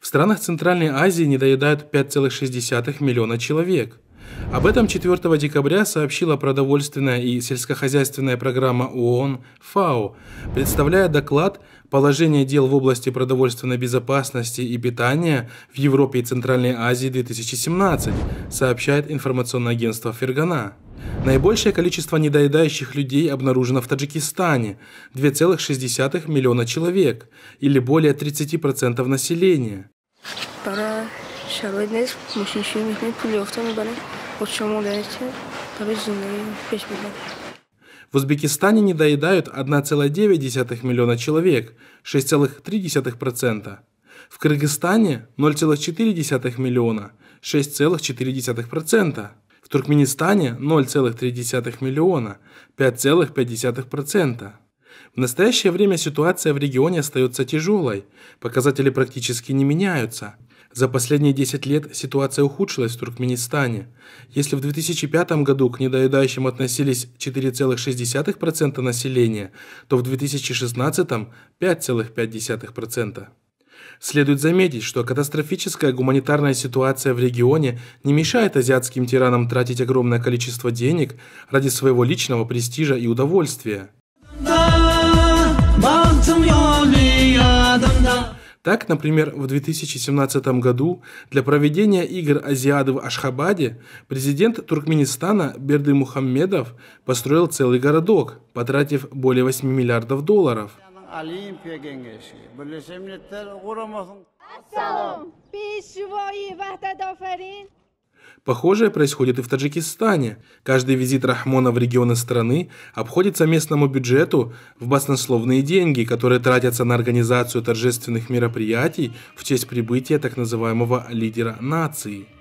В странах Центральной Азии недоедают 5,6 миллиона человек. Об этом 4 декабря сообщила продовольственная и сельскохозяйственная программа ООН ФАО, представляя доклад «Положение дел в области продовольственной безопасности и питания в Европе и Центральной Азии 2017», сообщает информационное агентство Фергана. Наибольшее количество недоедающих людей обнаружено в Таджикистане – 2,6 миллиона человек, или более 30% населения. شرایط نیست ماشین شویی پول یافته میبرید خود شما دارید برای زندگی پیش ببرید В Узбекистане недоедают 1,9 миллиона человек, 6,3%. В Кыргызстане 0,4 миллиона, 6,4%. В Туркменистане 0,3 миллиона, 5,5%. В настоящее время ситуация в регионе остается тяжелой, показатели практически не меняются – за последние 10 лет ситуация ухудшилась в Туркменистане. Если в 2005 году к недоедающим относились 4,6% населения, то в 2016 – 5,5%. Следует заметить, что катастрофическая гуманитарная ситуация в регионе не мешает азиатским тиранам тратить огромное количество денег ради своего личного престижа и удовольствия – Так, например, в 2017 году для проведения игр Азиады в Ашхабаде президент Туркменистана Берды Мухаммедов построил целый городок, потратив более 8 миллиардов долларов. Ассалам! Похожее происходит и в Таджикистане. Каждый визит Рахмона в регионы страны обходится местному бюджету в баснословные деньги, которые тратятся на организацию торжественных мероприятий в честь прибытия так называемого лидера нации.